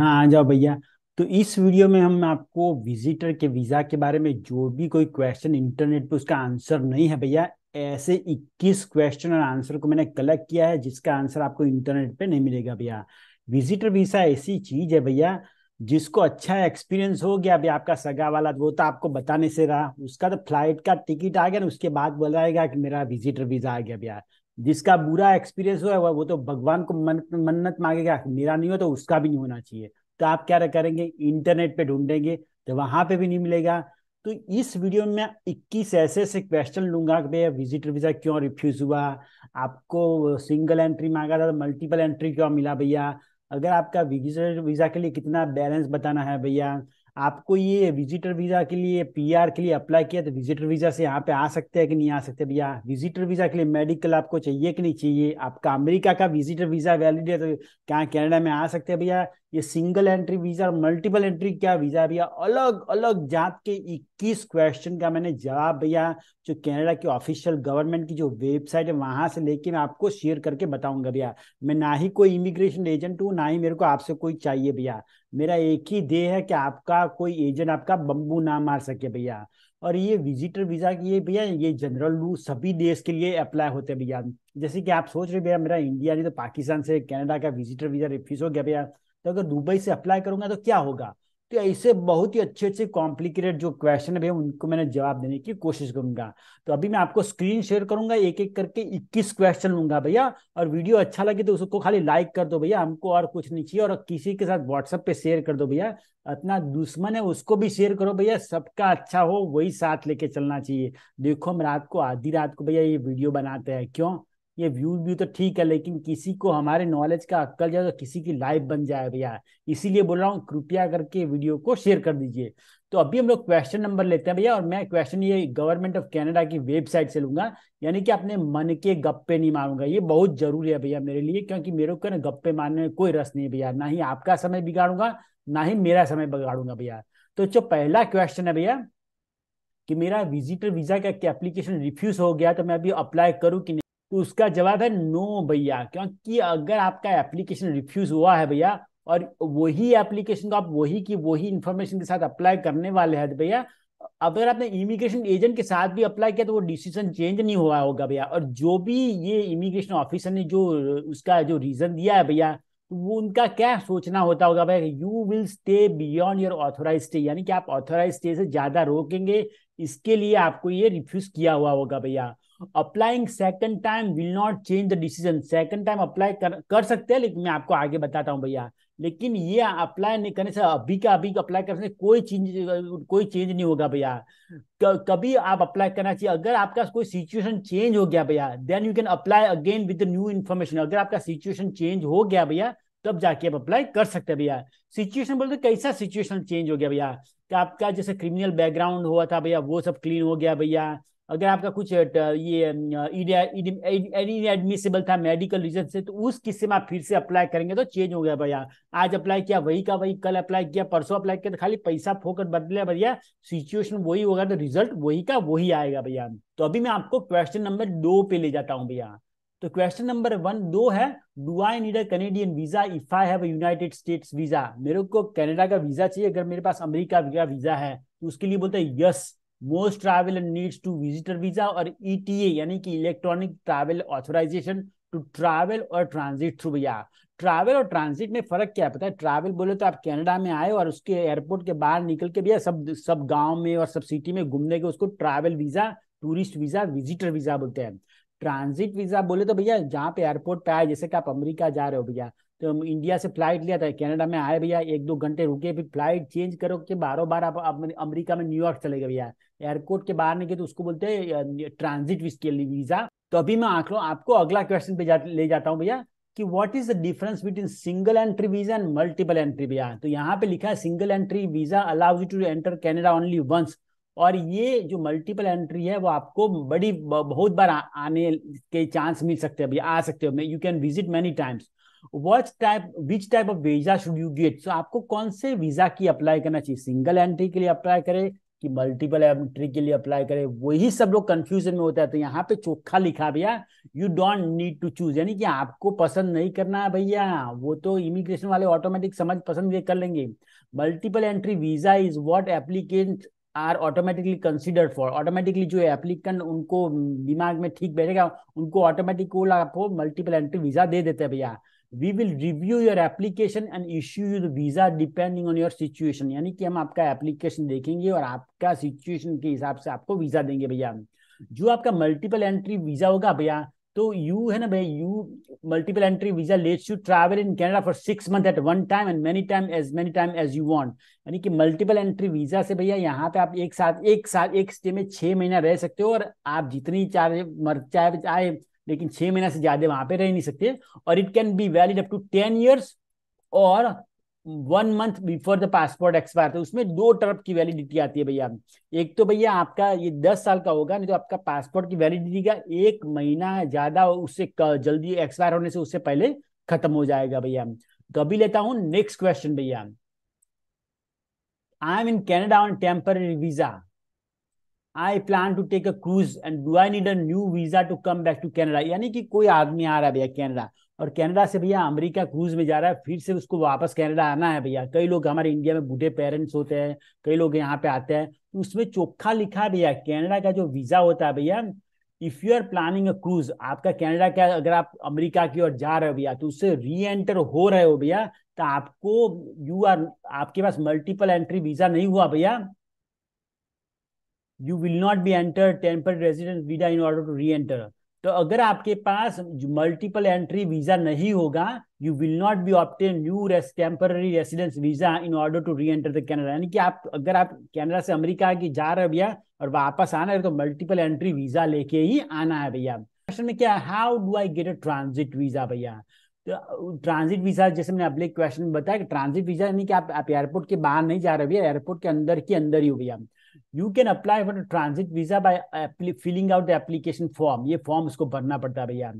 हाँ आ जाओ भैया तो इस वीडियो में हम आपको विजिटर के वीज़ा के बारे में जो भी कोई क्वेश्चन इंटरनेट पे उसका आंसर नहीं है भैया ऐसे 21 क्वेश्चन और आंसर को मैंने कलेक्ट किया है जिसका आंसर आपको इंटरनेट पे नहीं मिलेगा भैया विजिटर वीज़ा ऐसी चीज़ है भैया जिसको अच्छा एक्सपीरियंस हो गया अभी आपका सगा वाला वो तो आपको बताने से रहा उसका तो फ्लाइट का टिकट आ गया ना उसके बाद बोल कि मेरा विजिटर वीज़ा आ गया भैया जिसका बुरा एक्सपीरियंस हुआ है वो तो भगवान को मन्नत मांगेगा मेरा नहीं हो तो उसका भी नहीं होना चाहिए तो आप क्या करेंगे इंटरनेट पे ढूंढेंगे तो वहां पे भी नहीं मिलेगा तो इस वीडियो में 21 ऐसे ऐसे क्वेश्चन लूंगा कि भैया विजिटर वीजा क्यों रिफ्यूज हुआ आपको सिंगल एंट्री मांगा था तो मल्टीपल एंट्री क्यों मिला भैया अगर आपका विजिटर वीजा के लिए कितना बैलेंस बताना है भैया आपको ये विजिटर वीजा के लिए पीआर के लिए अप्लाई किया तो विजिटर वीजा से यहाँ पे आ सकते हैं कि नहीं आ सकते भैया विजिटर वीजा के लिए मेडिकल आपको चाहिए कि नहीं चाहिए आपका अमेरिका का विजिटर वीजा वैलिड है तो क्या कनाडा में आ सकते हैं भैया ये single entry visa multiple entry क्या वीजा भैया अलग अलग जात के 21 क्वेश्चन का मैंने जवाब भैया जो कनाडा की ऑफिशियल गवर्नमेंट की जो वेबसाइट है वहां से लेके मैं आपको शेयर करके बताऊंगा भैया मैं ना ही कोई इमिग्रेशन एजेंट हूँ ना ही मेरे को आपसे कोई चाहिए भैया मेरा एक ही देह है कि आपका कोई एजेंट आपका बम्बू ना मार सके भैया और ये विजिटर वीजा की ये भैया ये जनरल रूल सभी देश के लिए अप्लाई होते हैं भैया जैसे कि आप सोच रहे भैया मेरा इंडिया नहीं तो पाकिस्तान से कनाडा का विजिटर वीजा रिफ्यूज हो गया भैया तो अगर दुबई से अप्लाई करूंगा तो क्या होगा तो ऐसे बहुत ही अच्छे अच्छे कॉम्प्लिकेटेड जो क्वेश्चन है उनको मैंने जवाब देने की कोशिश करूंगा तो अभी मैं आपको स्क्रीन शेयर करूंगा एक एक करके 21 क्वेश्चन लूंगा भैया और वीडियो अच्छा लगे तो उसको खाली लाइक कर दो भैया हमको और कुछ नहीं चाहिए और किसी के साथ व्हाट्सएप पे शेयर कर दो भैया अपना दुश्मन है उसको भी शेयर करो भैया सबका अच्छा हो वही साथ लेके चलना चाहिए देखो हम रात को आधी रात को भैया ये वीडियो बनाते हैं क्यों ये व्यू भी तो ठीक है लेकिन किसी को हमारे नॉलेज का अक्कल जाए तो किसी की लाइफ बन जाए भैया इसीलिए बोल रहा हूँ कृपया करके वीडियो को शेयर कर दीजिए तो अभी हम लोग क्वेश्चन नंबर लेते हैं भैया और मैं क्वेश्चन ये गवर्नमेंट ऑफ कैनेडा की वेबसाइट से लूंगा यानी कि अपने मन के गप्पे नहीं मारूंगा ये बहुत जरूरी है भैया मेरे लिए क्योंकि मेरे को ना गप्पे मारने में कोई रस नहीं है भैया ना ही आपका समय बिगाड़ूंगा ना ही मेरा समय बिगाड़ूंगा भैया तो जो पहला क्वेश्चन है भैया कि मेरा विजिटर वीजा का एप्लीकेशन रिफ्यूज हो गया तो मैं अभी अप्लाई करूँ कि नहीं तो उसका जवाब है नो भैया क्योंकि अगर आपका एप्लीकेशन रिफ्यूज हुआ है भैया और वही एप्लीकेशन को आप वही की वही इंफॉर्मेशन के साथ अप्लाई करने वाले हैं भैया अगर आपने इमिग्रेशन एजेंट के साथ भी अप्लाई किया तो वो डिसीजन चेंज नहीं हुआ होगा भैया और जो भी ये इमिग्रेशन ऑफिसर ने जो उसका जो रीजन दिया है भैया तो वो उनका क्या सोचना होता होगा भैया you will stay beyond your authorize stay यानी कि आप ऑथोराइज स्टे से ज्यादा रोकेंगे इसके लिए आपको ये रिफ्यूज किया हुआ होगा भैया applying second time will not change the decision second time apply कर, सकते हैं लेकिन मैं आपको आगे बताता हूँ भैया लेकिन ये अप्लाई नहीं करने से अभी का अभी अप्लाई करने से कोई चेंज कोई चेंज नहीं होगा भैया कभी आप अप्लाई करना चाहिए अगर आपका कोई सिचुएशन चेंज हो गया भैया then you can apply again with new information अगर आपका सिचुएशन चेंज हो गया भैया तब जाके आप अप्लाई कर सकते हैं भैया सिचुएशन बोलते कैसा सिचुएशन चेंज हो गया भैया आपका जैसे क्रिमिनल बैकग्राउंड हुआ था भैया वो सब क्लीन हो गया भैया अगर आपका कुछ ये इनएडमिसिबल था मेडिकल रीजन से तो उस किस्से में आप फिर से अप्लाई करेंगे तो चेंज हो गया भैया आज अप्लाई किया वही का वही कल अप्लाई किया परसों अप्लाई किया तो खाली पैसा फोकट बदले भैया सिचुएशन वही होगा तो रिजल्ट वही का वही आएगा भैया तो अभी मैं आपको क्वेश्चन नंबर दो पे ले जाता हूँ भैया तो क्वेश्चन नंबर वन दो है do I need a Canadian visa if I have United States visa मेरे को कनाडा का वीजा चाहिए अगर मेरे पास अमेरिका का वीजा है तो उसके लिए बोलते हैं yes most traveller needs to visitor visa और ईटीए e यानी कि electronic travel authorization to travel और ट्रांजिट थ्रू भैया ट्रैवल और ट्रांजिट में फर्क क्या पता है ट्रैवल बोले तो आप कनाडा में आए और उसके एयरपोर्ट के बाहर निकल के भैया सब सब गांव में और सब सिटी में घूमने के उसको travel visa tourist visa visitor visa बोलते हैं ट्रांजिट वीजा बोले तो भैया जहाँ पे एयरपोर्ट पे आए जैसे कि आप अमेरिका जा रहे हो भैया तो हम इंडिया से फ्लाइट लिया था कनाडा में आए भैया एक दो घंटे रुके फिर फ्लाइट चेंज करो के बारह बार आप अमेरिका में न्यूयॉर्क चले गए भैया एयरपोर्ट के बाहर निकले तो उसको बोलते हैं ट्रांजिट के लिए वीजा तो अभी मैं लो आपको अगला क्वेश्चन पे जा, ले जाता हूँ भैया कि what is the difference between single entry visa and multiple entry भैया तो यहाँ पे लिखा है single entry visa allows you to enter Canada only once और ये जो मल्टीपल एंट्री है वो आपको बड़ी बहुत बार आ, आने के चांस मिल सकते हैं भैया आ सकते हो you can visit many times what type which type of visa should you get so आपको कौन से वीजा की अप्लाई करना चाहिए सिंगल एंट्री के लिए अप्लाई करें कि मल्टीपल एंट्री के लिए अप्लाई करें वही सब लोग कंफ्यूजन में होता है तो यहाँ पे चोखा लिखा भैया you don't need to choose यानी कि आपको पसंद नहीं करना है भैया वो तो इमिग्रेशन वाले ऑटोमेटिक समझ पसंद कर लेंगे multiple entry visa is what applicant are automatically consider for automatically जो एप्लीकेंट उनको दिमाग में ठीक बैठेगा उनको ऑटोमेटिक वो आपको मल्टीपल एंट्री वीजा दे देते हैं भैया we will review your application and issue you the visa depending on your situation यानी कि हम आपका एप्लीकेशन देखेंगे और आपका सिचुएशन के हिसाब से आपको वीजा देंगे भैया जो आपका मल्टीपल एंट्री वीजा होगा भैया तो यू है ना भाई you multiple entry visa lets you travel in Canada for six month at one time and many time as many time as you want यानी कि मल्टीपल एंट्री वीजा से भैया यहाँ पे आप एक साथ एक साल एक स्टे में छह महीना रह सकते हो और आप जितनी चाहे मर चाहे चाहे लेकिन छह महीना से ज्यादा वहां पे रह नहीं सकते और it can be valid up to ten years और one month before the passport expire तो उसमें दो टर्म की वैलिडिटी आती है भैया एक तो भैया आपका ये दस साल का होगा नहीं तो आपका पासपोर्ट की वैलिडिटी का एक महीना ज्यादा उससे जल्दी एक्सपायर होने से उससे पहले खत्म हो जाएगा भैया तो अभी लेता हूँ नेक्स्ट क्वेश्चन भैया I am in Canada on temporary visa I plan to take a cruise and do I need a new visa to come back to Canada यानी कि कोई आदमी आ रहा है भैया कैनेडा और कैनेडा से भैया अमेरिका क्रूज में जा रहा है फिर से उसको वापस कैनेडा आना है भैया कई लोग हमारे इंडिया में बूढ़े पेरेंट्स होते हैं कई लोग यहाँ पे आते हैं तो उसमें चोखा लिखा है भैया कैनेडा का जो वीजा होता है भैया if you are planning a cruise आपका कैनेडा का अगर आप अमेरिका की ओर जा रहे हो भैया तो उससे री एंटर हो रहे हो भैया तो आपको यू आर आपके पास मल्टीपल एंट्री वीजा नहीं हुआ भैया you will not be enter temporary residence visa in order to re-enter तो अगर आपके पास मल्टीपल एंट्री वीजा नहीं होगा you will not be obtain new temporary residence visa in order to re-enter the Canada यानी कि आप अगर आप कैनेडा से अमेरिका की जा रहे भैया और वापस आना है तो मल्टीपल एंट्री वीजा लेके ही आना है भैया क्वेश्चन में क्या how do I get a transit visa भैया तो ट्रांजिट वीजा जैसे मैंने अपने क्वेश्चन में बताया कि ट्रांजिट वीजा यानी कि आप आप एयरपोर्ट के बाहर नहीं जा रहे भैया एयरपोर्ट के अंदर के अंदर ही हो भैया you can apply for transit visa by filling out the application form ये फॉर्म उसको भरना पड़ता है भैया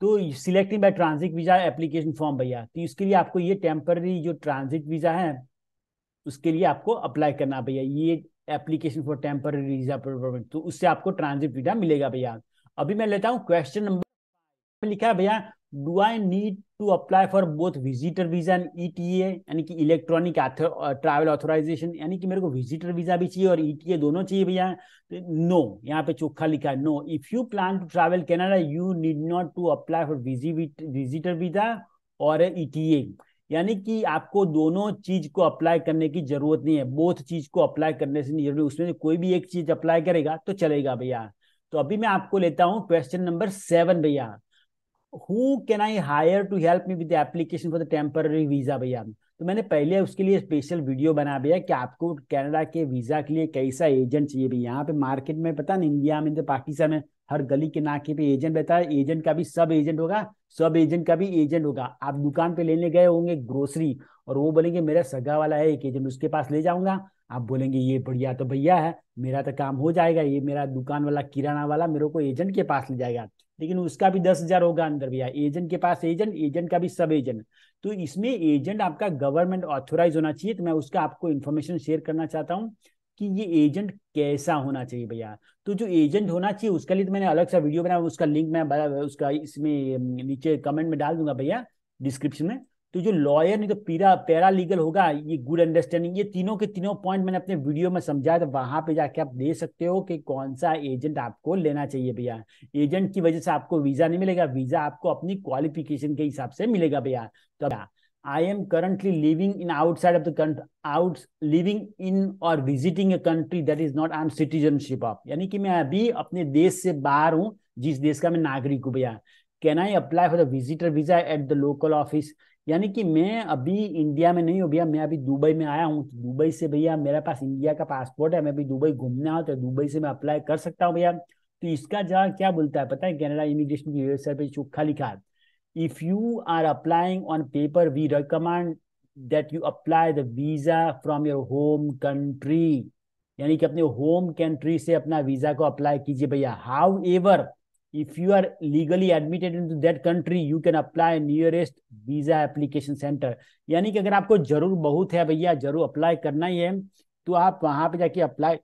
तो selecting by transit visa application form भैया तो इसके लिए आपको ये टेम्पररी जो ट्रांजिट वीजा है उसके लिए आपको अप्लाई करना भैया ये application for temporary visa permit तो उससे आपको ट्रांजिट वीजा मिलेगा भैया अभी मैं लेता हूँ क्वेश्चन नंबर लिखा है भैया do I need to apply for both visitor visa and ETA यानी कि इलेक्ट्रॉनिक ट्रैवल ऑथोराइजेशन यानी कि मेरे को विजिटर वीजा भी चाहिए और ईटीए e दोनों चाहिए भैया नो तो यहाँ पे चोखा लिखा है no if you plan to travel Canada you need not to apply for visitor visa और ईटीए e यानी कि आपको दोनों चीज को अप्लाई करने की जरूरत नहीं है बोथ चीज को अप्लाई करने से नहीं जरूरत उसमें से कोई भी एक चीज अप्लाई करेगा तो चलेगा भैया तो अभी मैं आपको लेता हूँ क्वेश्चन नंबर सेवन भैया who can I hire to help me with application for the temporary visa भैया तो मैंने पहले उसके लिए स्पेशल वीडियो बना भैया कि आपको कनाडा के वीजा के लिए कैसा एजेंट चाहिए भैया यहाँ पे मार्केट में पता नहीं इंडिया में पाकिस्तान तो में हर गली के नाके पे एजेंट रहता है एजेंट का भी सब एजेंट होगा सब एजेंट का भी एजेंट होगा आप दुकान पे लेने गए होंगे ग्रोसरी और वो बोलेंगे मेरा सगा वाला है एक एजेंट उसके पास ले जाऊंगा आप बोलेंगे ये बढ़िया तो भैया है मेरा तो काम हो जाएगा ये मेरा दुकान वाला किराना वाला मेरे को एजेंट के पास ले जाएगा लेकिन उसका भी दस हजार होगा अंदर भी एजेंट के पास एजेंट एजेंट का भी सब एजेंट तो इसमें एजेंट आपका गवर्नमेंट ऑथोराइज होना चाहिए तो मैं उसका आपको इन्फॉर्मेशन शेयर करना चाहता हूँ कि ये एजेंट कैसा होना चाहिए भैया तो जो एजेंट होना चाहिए उसके लिए तो मैंने अलग सा वीडियो बनाया उसका लिंक मैं उसका इसमें नीचे कमेंट में डाल दूंगा भैया डिस्क्रिप्शन में तो जो लॉयर नहीं तो पीरा पैरा लीगल होगा ये गुड अंडरस्टैंडिंग ये तीनों के तीनों पॉइंट मैंने अपने वीडियो में समझाया था तो वहां पे जाके आप दे सकते हो कि कौन सा एजेंट आपको लेना चाहिए भैया एजेंट की वजह से आपको वीजा नहीं मिलेगा वीजा आपको अपनी क्वालिफिकेशन के हिसाब से मिलेगा भैया तो I am currently living in outside of the country out living in और visiting a country that is not I am citizenship of यानी कि मैं अभी अपने देश से बाहर हूँ जिस देश का मैं नागरिक हूँ भैया can I apply for the visitor visa at the local office यानी कि मैं अभी इंडिया में नहीं हूँ भैया मैं अभी दुबई में आया हूँ दुबई से भैया मेरे पास इंडिया का पासपोर्ट है मैं अभी दुबई घूमने आया तो दुबई से मैं अप्लाई कर सकता हूँ भैया तो इसका जवाब क्या बोलता है पता है कैनेडा इमिग्रेशन की वेबसाइट पर चुखा लिखा है if you are applying on paper we recommend that you apply the visa from your home country यानी कि अपने होम कंट्री से अपना वीजा को अप्लाई कीजिए भैया however if you are legally admitted into that country you can apply nearest visa application center यानी कि अगर आपको जरूर बहुत है भैया जरूर अप्लाई करना ही है तो आप वहां पे जाके अप्लाई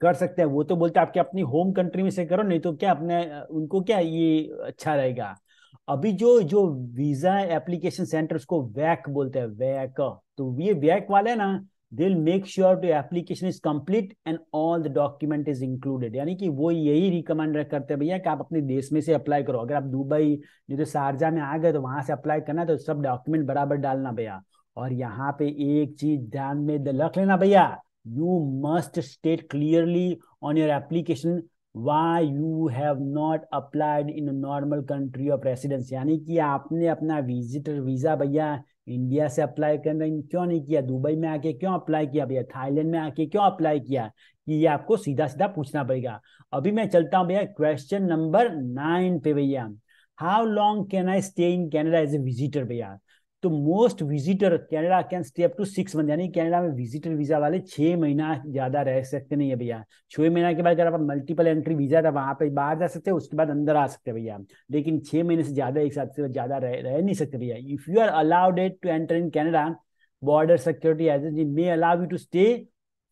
कर सकते हैं वो तो बोलते हैं आपके अपनी होम कंट्री में से करो नहीं तो क्या अपने उनको क्या ये अच्छा रहेगा अभी जो जो वीजा एप्लीकेशन सेंटर उसको वैक बोलते हैं वैक तो ये वैक वाले ना they'll make sure the application is complete and all the document is included यानी कि वो यही रिकमेंड करते हैं भैया कि आप अपने देश में से अप्लाई करो अगर आप दुबई नहीं तो शारजा में आ गए तो वहां से अप्लाई करना तो सब डॉक्यूमेंट बराबर डालना भैया और यहाँ पे एक चीज ध्यान में रख लेना भैया you must state clearly on your application why you have not applied in normal country of residence यानी कि आपने अपना विजिटर वीजा भैया इंडिया से अप्लाई करने क्यों नहीं किया दुबई में आके क्यों अप्लाई किया भैया थाईलैंड में आके क्यों अप्लाई किया कि ये आपको सीधा सीधा पूछना पड़ेगा अभी मैं चलता हूँ भैया क्वेश्चन नंबर नाइन पे भैया how long can I stay in Canada as a visitor भैया तो most visitor Canada can stay up to six month यानी कैनेडा में विजिटर वीजा वाले छह महीना ज़्यादा रह सकते नहीं है भैया छह महीना के बाद अगर आप मल्टीपल एंट्री वीजा था वहां पे बाहर जा सकते हैं उसके बाद अंदर आ सकते हैं भैया लेकिन छह महीने से ज़्यादा एक साथ से ज़्यादा रह, रह नहीं सकते भैया if you are allowed to enter in Canada border security agency may allow you to stay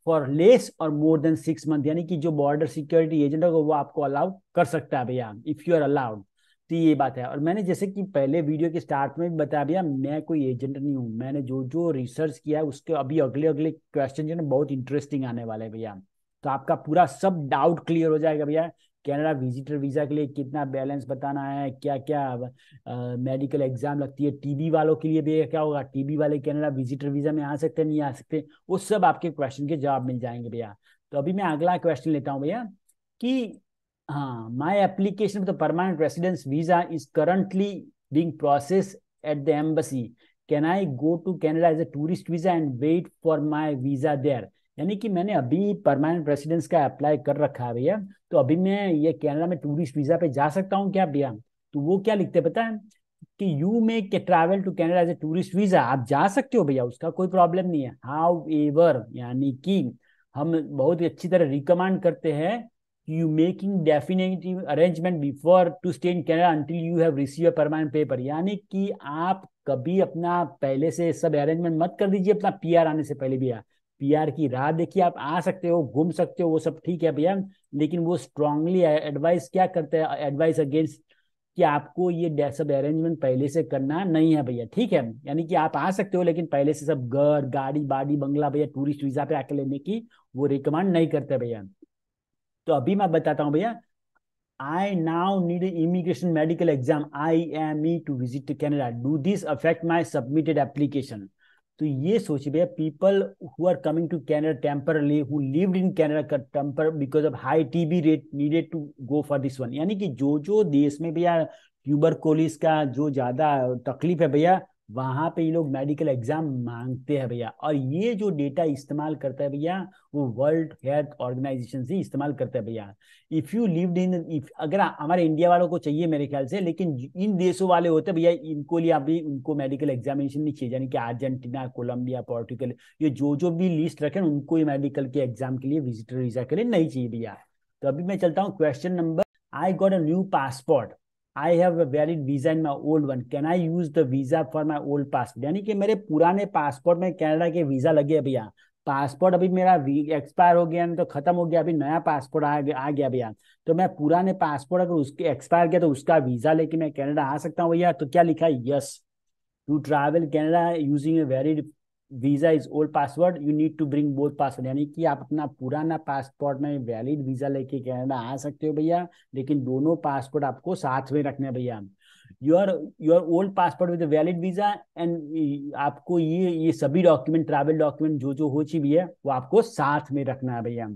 for less और मोर देन सिक्स मंथ यानी कि जो बॉर्डर सिक्योरिटी एजेंट होगा वो आपको अलाउ कर सकता है भैया इफ़ यू आर अलाउड तो ये बात है और मैंने जैसे कि पहले वीडियो के स्टार्ट में भी बता दिया मैं कोई एजेंट नहीं हूँ मैंने जो जो रिसर्च किया है उसके अभी अगले अगले क्वेश्चन जो है बहुत इंटरेस्टिंग आने वाले हैं भैया तो आपका पूरा सब डाउट क्लियर हो जाएगा भैया कैनेडा विजिटर वीज़ा के लिए कितना बैलेंस बताना है क्या क्या मेडिकल एग्जाम लगती है टीबी वालों के लिए भैया क्या होगा टीबी वाले कैनेडा विजिटर वीज़ा में आ सकते नहीं आ सकते वो सब आपके क्वेश्चन के जवाब मिल जाएंगे भैया तो अभी मैं अगला क्वेश्चन लेता हूँ भैया कि हाँ my application for the permanent residence visa is currently being processed at the embassy. Can I go to Canada as a tourist visa and wait for my visa there? यानी कि मैंने अभी परमानेंट रेसिडेंस का apply कर रखा है भैया तो अभी मैं ये कैनेडा में टूरिस्ट वीजा पे जा सकता हूँ क्या भैया तो वो क्या लिखते हैं पता है कि यू मे के travel to Canada as a tourist visa आप जा सकते हो भैया उसका कोई प्रॉब्लम नहीं है हाउ एवर यानी कि हम बहुत ही अच्छी तरह रिकमेंड करते हैं you making definitive arrangement before to stay in Canada until you have received a permanent paper यानी कि आप कभी अपना पहले से सब अरेंजमेंट मत कर दीजिए अपना आर आने से पहले भी पी आर की राह देखिए आप आ सकते हो घूम सकते हो वो सब ठीक है भैया लेकिन वो स्ट्रांगली एडवाइस क्या करते हैं एडवाइस अगेंस्ट कि आपको ये सब अरेंजमेंट पहले से करना नहीं है भैया ठीक है यानी कि आप आ सकते हो लेकिन पहले से सब घर गाड़ी बाड़ी बंगला भैया टूरिस्ट वीजा पे आके लेने की वो रिकमेंड नहीं करते भैया तो अभी मैं बताता हूँ भैया I now need an immigration medical exam IME to visit to Canada. Do this affect my submitted application? तो ये सोचिए भैया people who are coming to Canada temporarily who lived in Canada temporary because of high TB rate needed to go for this one यानी कि जो जो देश में भैया ट्यूबर कोलिस का जो ज़्यादा तकलीफ है भैया वहां पे ये लोग मेडिकल एग्जाम मांगते हैं भैया और ये जो डेटा इस्तेमाल करता है भैया वो वर्ल्ड हेल्थ ऑर्गेनाइजेशन से इस्तेमाल करता है भैया if you lived in if अगर हमारे इंडिया वालों को चाहिए मेरे ख्याल से लेकिन इन देशों वाले होते भैया इनको लिए अभी उनको मेडिकल एग्जामिनेशन नहीं चाहिए यानी कि अर्जेंटीना कोलंबिया पोर्टुगल ये जो जो भी लिस्ट रखे उनको ही मेडिकल के एग्जाम के लिए विजिटर वीजा के लिए नहीं चाहिए भैया तो अभी मैं चलता हूँ question number I got a new passport I have a valid visa in my old one can I use the visa for my old passport यानी कि मेरे पुराने पासपोर्ट में कैनेडा के वीजा लगे भैया पासपोर्ट अभी मेरा एक्सपायर हो गया तो खत्म हो गया अभी नया पासपोर्ट आ गया आ गया भैया तो मैं पुराने पासपोर्ट अगर उसके एक्सपायर गया तो उसका वीजा लेके मैं कनाडा आ सकता हूँ भैया तो क्या लिखा है yes to travel Canada using a valid visa is old password you need to bring both password यानी कि आप अपना पुराना पासपोर्ट में वैलिड वीज़ा लेके कनाडा आ सकते हो भैया लेकिन दोनों पासपोर्ट आपको साथ में रखने हैं भैया your your old passport with valid visa and आपको ये ये सभी डॉक्यूमेंट ट्रैवल डॉक्यूमेंट जो जो हो चुकी है वो आपको साथ में रखना है भैया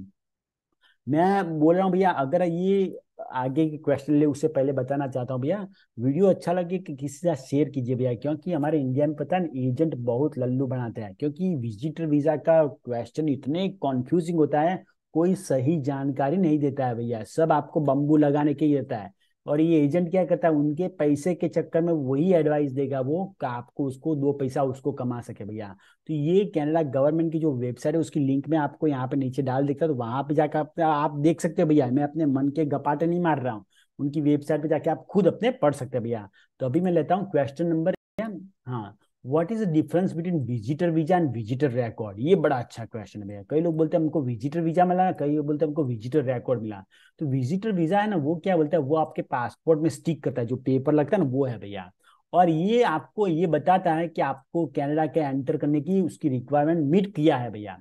मैं बोल रहा हूँ भैया अगर ये आगे की क्वेश्चन ले उससे पहले बताना चाहता हूँ भैया वीडियो अच्छा लगे कि किसी साथ शेयर कीजिए भैया क्योंकि हमारे इंडिया में पता है एजेंट बहुत लल्लू बनाते हैं क्योंकि विजिटर वीज़ा का क्वेश्चन इतने कॉन्फ्यूजिंग होता है कोई सही जानकारी नहीं देता है भैया सब आपको बम्बू लगाने के ही देता है और ये एजेंट क्या करता है उनके पैसे के चक्कर में वही एडवाइस देगा वो का आपको उसको दो पैसा उसको कमा सके भैया तो ये कैनेडा गवर्नमेंट की जो वेबसाइट है उसकी लिंक में आपको यहाँ पे नीचे डाल दिखता है तो वहां पे जाकर आप, आप देख सकते हो भैया मैं अपने मन के गपाटे नहीं मार रहा हूँ उनकी वेबसाइट पे जाके आप खुद अपने पढ़ सकते हैं भैया तो अभी मैं लेता हूँ क्वेश्चन नंबर हाँ what is the difference between visitor visa and visitor record ये बड़ा अच्छा क्वेश्चन है भैया कई लोग बोलते हैं हमको विजिटर वीजा मिला कई लोग बोलते हैं हमको विजिटर रिकॉर्ड मिला तो विजिटर वीजा है ना वो क्या बोलता है वो आपके पासपोर्ट में स्टिक करता है जो पेपर लगता है ना वो है भैया और ये आपको ये बताता है कि आपको कैनेडा के एंटर करने की उसकी रिक्वायरमेंट मीट किया है भैया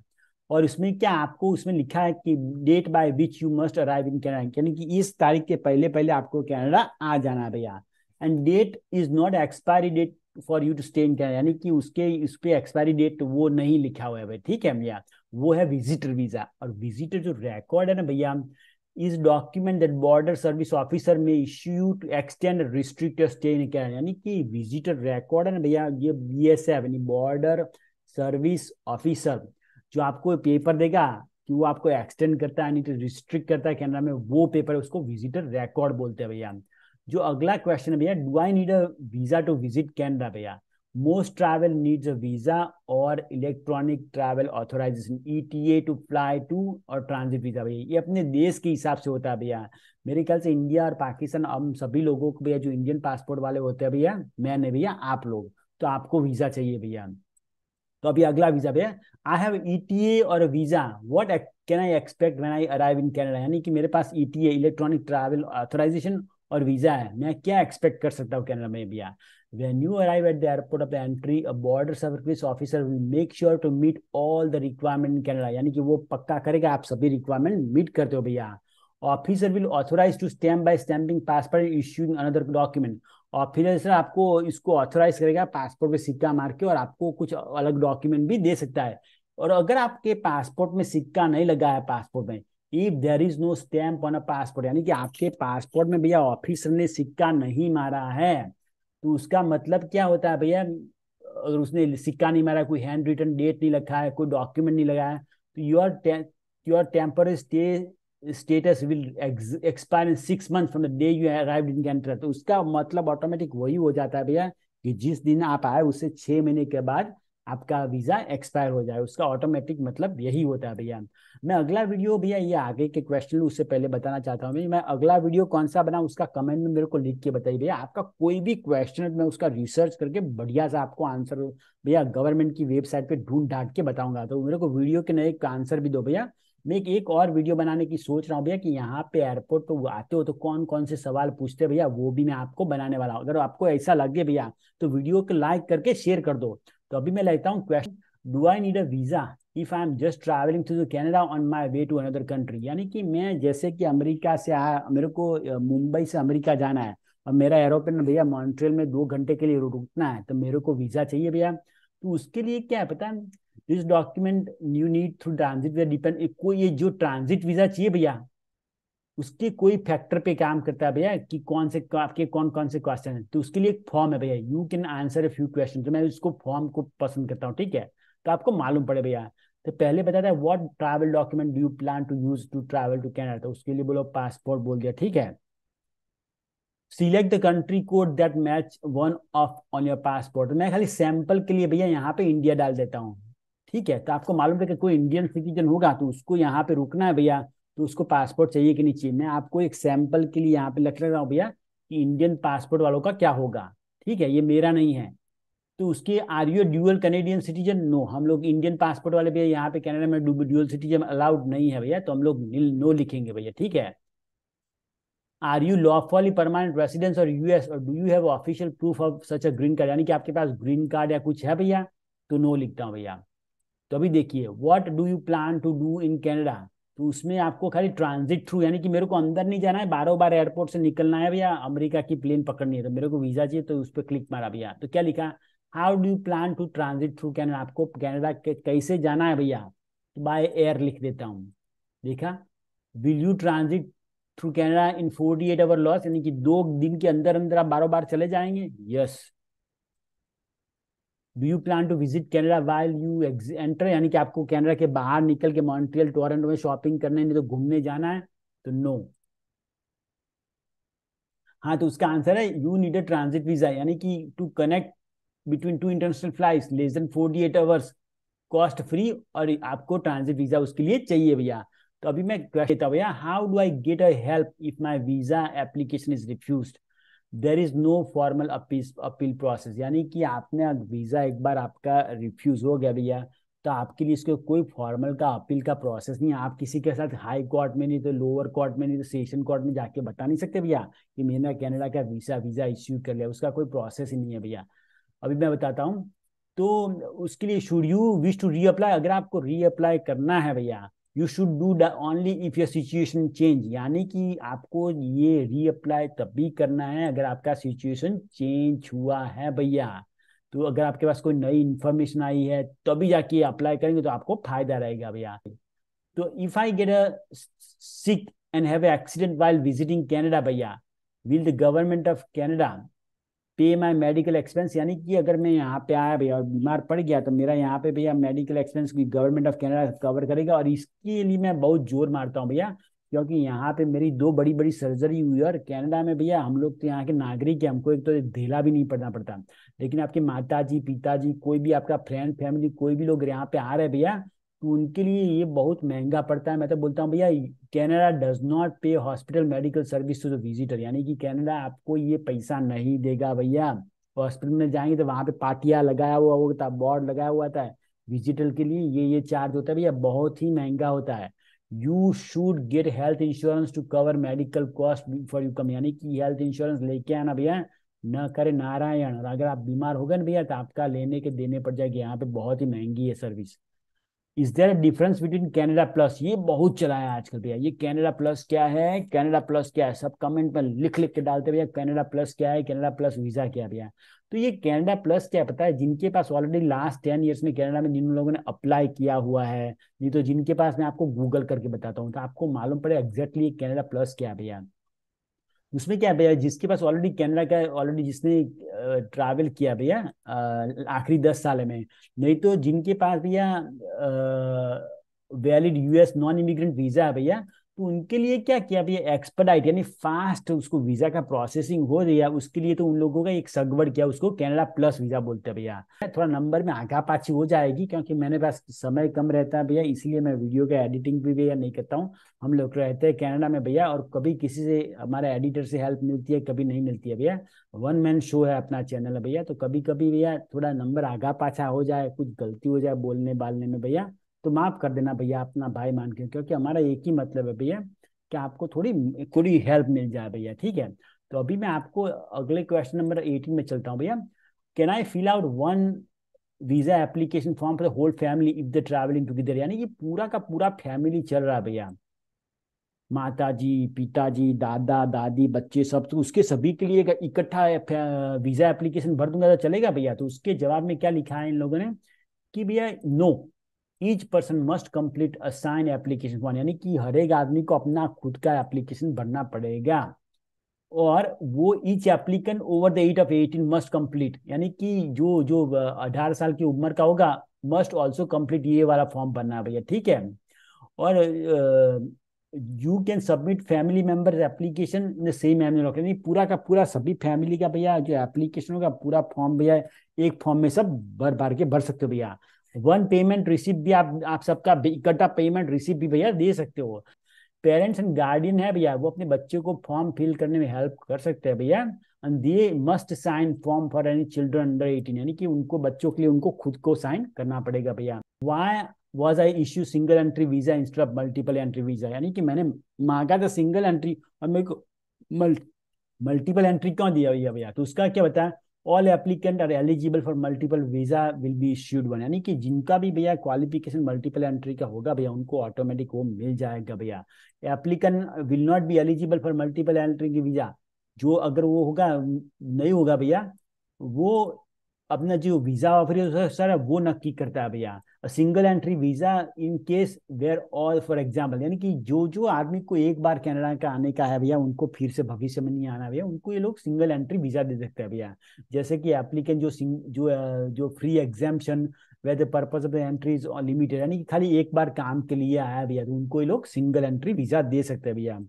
और इसमें क्या आपको उसमें लिखा है कि date by which you must arrive in Canada यानी कि इस तारीख के पहले पहले आपको कैनेडा आ जाना है भैया and date is not expiry date for you to stay in Canada यानी कि उसके उस पर एक्सपायरी डेट वो नहीं लिखा हुआ है भाई ठीक है भैया वो है विजिटर वीजा और विजिटर जो रिकॉर्ड है ना भैया is document that border service officer may issue to extend restrict stay in Canada यानी कि विजिटर रिकॉर्ड है ना भैया ये बी एस एफ यानी बॉर्डर सर्विस ऑफिसर जो आपको पेपर देगा कि वो आपको एक्सटेंड करता है यानी रिस्ट्रिक्ट तो करता है कैनेडा में वो पेपर उसको विजिटर रिकॉर्ड बोलते हैं भैया जो अगला क्वेश्चन है भैया do I need a visa to visit Canada भैया most travel needs a visa or electronic travel authorization ETA to fly to और ट्रांजिट वीजा भैया ये अपने देश के हिसाब से होता है भैया मेरे ख्याल से इंडिया और पाकिस्तान हम सभी लोगों को भैया जो इंडियन पासपोर्ट वाले होते हैं भैया मैंने भैया आप लोग तो आपको वीजा चाहिए भैया तो अभी अगला वीजा भैया आई हैव ईटीए और visa what can I expect when I arrive in Canada यानी कि मेरे पास ईटीए इलेक्ट्रॉनिक ट्रैवल ऑथोराइजेशन और वीजा है मैं क्या एक्सपेक्ट कर सकता हूँ कनाडा में भैया when you arrive at the airport of the entry a border service officer will make sure to meet all the requirement in Canada. यानी कि वो पक्का करेगा आप सभी रिक्वायरमेंट मीट करते हो भैया officer will authorize to stamp by stamping passport issuing another document और फिर सर आपको इसको ऑथोराइज करेगा पासपोर्ट पे सिक्का मार के और आपको कुछ अलग डॉक्यूमेंट भी दे सकता है और अगर आपके पासपोर्ट में सिक्का नहीं लगा है पासपोर्ट में if there is no stamp on a passport यानी कि आपके पासपोर्ट में भैया ऑफिसर ने सिक्का नहीं मारा है तो उसका मतलब क्या होता है भैया अगर उसने सिक्का नहीं मारा कोई हैंड रिटर्न डेट नहीं लिखा है कोई डॉक्यूमेंट नहीं लगाया तो your your temporary stay status will expire in six month from the day you arrive in country तो उसका मतलब ऑटोमेटिक वही हो जाता है भैया कि जिस दिन आप आए उससे छः महीने के बाद आपका वीज़ा एक्सपायर हो जाए उसका ऑटोमेटिक मतलब यही होता है भैया मैं अगला वीडियो भैया ये आगे के क्वेश्चन उससे पहले बताना चाहता हूँ मैं अगला वीडियो कौन सा बना उसका कमेंट में मेरे को लिख के बताइए भैया आपका कोई भी क्वेश्चन मैं उसका रिसर्च करके बढ़िया सा आपको आंसर भैया गवर्नमेंट की वेबसाइट पर ढूंढ डांट के बताऊंगा तो मेरे को वीडियो के नए आंसर भी दो भैया मैं एक, एक और वीडियो बनाने की सोच रहा हूँ भैया कि यहाँ पे एयरपोर्ट पे तो आते हो तो कौन कौन से सवाल पूछते भैया वो भी मैं आपको बनाने वाला हूँ अगर आपको ऐसा लगे भैया तो वीडियो को लाइक करके शेयर कर दो तो अभी मैं लेता हूँ question do I need a visa if I am just travelling through Canada on my way to another country यानी कि मैं जैसे कि अमेरिका से आया मेरे को मुंबई से अमेरिका जाना है और मेरा एरोप्लेन भैया मॉन्ट्रियल में दो घंटे के लिए रुकना है तो मेरे को वीज़ा चाहिए भैया तो उसके लिए क्या है पता this document you need through transit visa depend कोई ये जो ट्रांजिट वीज़ा चाहिए भैया उसके कोई फैक्टर पे काम करता है भैया कि कौन से आपके कौन कौन से क्वेश्चन है तो उसके लिए एक फॉर्म है भैया you can answer a few question तो मैं उसको फॉर्म को पसंद करता हूँ ठीक है तो आपको मालूम पड़े भैया तो पहले बताया what travel document do you plan to use to travel to Canada तो उसके लिए बोलो पासपोर्ट बोल दिया ठीक है select the country code that match one of on your passport मैं खाली सैंपल के लिए भैया यहाँ पे इंडिया डाल देता हूँ ठीक है तो आपको मालूम है कि कोई इंडियन सिटीजन होगा तो उसको यहाँ पे रुकना है भैया तो उसको पासपोर्ट चाहिए कि नहीं चाहिए मैं आपको एक सैंपल के लिए यहाँ पे लिख रहा हूँ भैया कि इंडियन पासपोर्ट वालों का क्या होगा ठीक है ये मेरा नहीं है तो उसके are you dual Canadian citizen no हम लोग इंडियन पासपोर्ट वाले भैया यहाँ पे कैनेडा में ड्यूअल सिटीजन अलाउड नहीं है भैया तो हम लोग नो लिखेंगे भैया ठीक है are you lawfully permanent residence और यूएस और do you have official proof of such a green card यानी कि आपके पास ग्रीन कार्ड या कुछ है भैया तो नो लिखता हूँ भैया तो अभी देखिए what do you plan to do in Canada तो उसमें आपको खाली ट्रांजिट थ्रू यानी कि मेरे को अंदर नहीं जाना है बारह बार एयरपोर्ट से निकलना है भैया अमेरिका की प्लेन पकड़नी है तो मेरे को वीज़ा चाहिए तो उस पर क्लिक मारा भैया तो क्या लिखा how do you plan to transit through Canada आपको कैनेडा कैसे जाना है भैया तो बाय एयर लिख देता हूँ देखा will you transit through Canada in forty eight hour loss यानी कि दो दिन के अंदर अंदर आप बारह बार चले जाएंगे yes yes. Do you plan to visit Canada while you enter यानी कि आपको कैनेडा के बाहर निकल के मॉन्ट्रियल टोरेंटो में शॉपिंग करने नहीं तो घूमने जाना है तो नो no. हाँ तो उसका आंसर है you need a transit visa यानी कि to connect between two international flight less than forty eight hours cost free और आपको ट्रांजिट वीजा उसके लिए चाहिए भैया तो अभी मैं क्वेश्चन भैया how do I get a help if my visa application is refuse there is no formal appeal process यानी कि आपने वीजा एक बार आपका रिफ्यूज हो गया भैया तो आपके लिए इसके कोई फॉर्मल का अपील का प्रोसेस नहीं आप किसी के साथ हाई कोर्ट में नहीं तो लोअर कोर्ट में नहीं तो सेशन कोर्ट में जाके बता नहीं सकते भैया कि मैंने कैनेडा का वीजा वीजा इश्यू कर लिया उसका कोई प्रोसेस ही नहीं है भैया अभी मैं बताता हूँ तो उसके लिए should you wish to reapply अगर आपको रीअप्लाई करना है भैया you should do only if your situation change यानी कि आपको ये रीअप्लाई तब भी करना है अगर आपका सिचुएशन चेंज हुआ है भैया तो अगर आपके पास कोई नई इंफॉर्मेशन आई है तभी तो जाके अप्लाई करेंगे तो आपको फायदा रहेगा भैया तो if I get a sick and have accident while visiting Canada भैया will the government of Canada pay my medical expense यानी कि अगर मैं यहाँ पे आया भैया और बीमार पड़ गया तो मेरा यहाँ पे भैया मेडिकल एक्सपेंस भी गवर्नमेंट ऑफ कैनेडा कवर करेगा और इसके लिए मैं बहुत जोर मारता हूँ भैया क्योंकि यहाँ पे मेरी दो बड़ी बड़ी सर्जरी हुई और कैनेडा में भैया हम लोग तो यहाँ के नागरिक है हमको एक तो ढेला भी नहीं पड़ना पड़ता लेकिन आपके माता जी पिताजी कोई भी आपका फ्रेंड फैमिली कोई भी लोग यहाँ पे आ रहे भैया तो उनके लिए ये बहुत महंगा पड़ता है मैं तो बोलता हूँ भैया Canada does not pay hospital medical service to the visitor यानी कि कैनेडा आपको ये पैसा नहीं देगा भैया हॉस्पिटल में जाएंगे तो वहाँ पे पाटिया लगाया हुआ होता है बोर्ड लगाया हुआ था विजिटर के लिए ये ये चार्ज होता है भैया बहुत ही महंगा होता है you should get health insurance to cover medical cost for you come यानी कि हेल्थ इंश्योरेंस लेके आना भैया न करे नारायण अगर आप बीमार हो गए ना भैया तो आपका लेने के देने पड़ जाएगी यहाँ पे बहुत ही महंगी है service is a difference between Canada plus ये बहुत चला है आजकल भैया ये कैनेडा प्लस क्या है कैनेडा प्लस क्या है सब कमेंट में लिख लिख के डालते भैया कैनेडा प्लस क्या है कैनेडा प्लस वीजा क्या भैया तो ये कैनेडा प्लस क्या पता है जिनके पास ऑलरेडी लास्ट टेन ईयर्स में कैनेडा में जिन लोगों ने अप्लाई किया हुआ है नहीं तो जिनके पास मैं आपको गूगल करके बताता हूँ तो आपको मालूम पड़े एग्जैक्टली कैनेडा प्लस क्या भैया उसमें क्या भैया जिसके पास ऑलरेडी कैनेडा का ऑलरेडी जिसने ट्रैवल किया भैया आखिरी दस साल में नहीं तो जिनके पास भैया valid US non immigrant visa है भैया उनके लिए क्या किया अभी एक्सपर्डाइट यानी फास्ट उसको वीजा का प्रोसेसिंग हो रही है उसके लिए तो उन लोगों का एक सगवड़ किया उसको कैनेडा प्लस वीजा बोलते हैं भैया थोड़ा नंबर में आगा पाछी हो जाएगी क्योंकि मेरे पास समय कम रहता है भैया इसलिए मैं वीडियो का एडिटिंग भी भैया नहीं करता हूँ हम लोग रहते हैं कैनेडा में भैया और कभी किसी से हमारे एडिटर से हेल्प मिलती है कभी नहीं मिलती है भैया वन मैन शो है अपना चैनल भैया तो कभी कभी भैया थोड़ा नंबर आगा पाछा हो जाए कुछ गलती हो जाए बोलने बालने में भैया तो माफ़ कर देना भैया अपना भाई मान के क्योंकि हमारा एक ही मतलब है भैया कि आपको थोड़ी थोड़ी हेल्प मिल जाए भैया ठीक है तो अभी मैं आपको अगले क्वेश्चन नंबर एटीन में चलता हूँ भैया can I fill out one visa application form for the whole family if the traveling together यानी कि पूरा का पूरा फैमिली चल रहा है भैया माता जी पिताजी दादा दादी बच्चे सब तो उसके सभी के लिए इकट्ठा वीज़ा एप्लीकेशन भर दूंगा तो चलेगा भैया तो उसके जवाब में क्या लिखा है इन लोगों ने कि भैया no each person must complete a sign application form यानी कि हर एक आदमी को अपना खुद का एप्लीकेशन भरना पड़ेगा और वो each applicant over the age of eighteen must complete यानी कि जो जो अठारह साल की उम्र का होगा मस्ट ऑल्सो कंप्लीट ये वाला फॉर्म भरना भैया ठीक है और you can submit family member application in the same annual यानी पूरा का पूरा सभी फैमिली का भैया जो एप्लीकेशन होगा पूरा फॉर्म भैया एक फॉर्म में सब भर भर के भर सकते हो भैया वन पेमेंट रिसिप्ट भी आप आप सबका इकट्ठा पेमेंट रिसिप्ट भी भैया दे सकते हो पेरेंट्स एंड गार्डियन है भैया वो अपने बच्चे को फॉर्म फिल करने में हेल्प कर सकते हैं भैया and they must sign form for any children under eighteen यानी कि उनको बच्चों के लिए उनको खुद को साइन करना पड़ेगा भैया why was I issue single entry visa instead of multiple entry visa यानी कि मैंने मांगा था सिंगल एंट्री और मेरे को मल्टीपल एंट्री क्यों दिया भैया भैया तो उसका क्या बताया all applicant are eligible for multiple visa will be issued one यानी कि जिनका भी भैया क्वालिफिकेशन मल्टीपल एंट्री का होगा भैया उनको ऑटोमेटिक वो मिल जाएगा भैया applicant will not be eligible for multiple entry की वीजा जो अगर वो होगा नहीं होगा भैया वो अपना जो वीजा ऑफर सर वो नक्की करता है भैया single entry visa in case where all for example यानी कि जो जो आदमी को एक बार कनाडा का आने का है भैया उनको फिर से भविष्य में नहीं आना भैया उनको ये लोग सिंगल एंट्री वीजा दे सकते हैं भैया जैसे कि एप्लीकेंट जो जो जो free examination where the purpose of entry is limited यानी कि खाली एक बार काम के लिए आया भैया तो उनको ये लोग सिंगल एंट्री वीजा दे सकते हैं भैया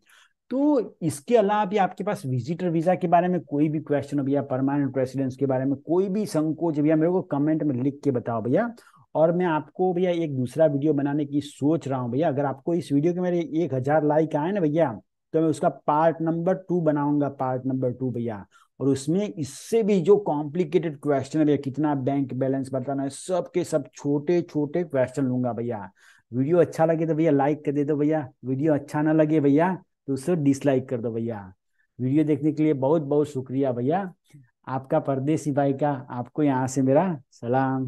तो इसके अलावा भी आपके पास विजिटर वीजा के बारे में कोई भी क्वेश्चन हो भैया परमानेंट रेसिडेंस के बारे में कोई भी संकोच भैया मेरे को कमेंट में लिख के बताओ भैया और मैं आपको भैया एक दूसरा वीडियो बनाने की सोच रहा हूँ भैया अगर आपको इस वीडियो के मेरे एक हजार लाइक आए ना भैया तो मैं उसका पार्ट नंबर टू बनाऊंगा पार्ट नंबर टू भैया और उसमें इससे भी जो कॉम्प्लिकेटेड क्वेश्चन है भैया कितना बैंक बैलेंस बताना है सबके सब छोटे छोटे क्वेश्चन लूंगा भैया वीडियो अच्छा लगे तो भैया लाइक कर दे दो भैया वीडियो अच्छा ना लगे भैया तो उसे डिसलाइक कर दो भैया वीडियो देखने के लिए बहुत बहुत शुक्रिया भैया आपका परदेसी भाई का आपको यहाँ से मेरा सलाम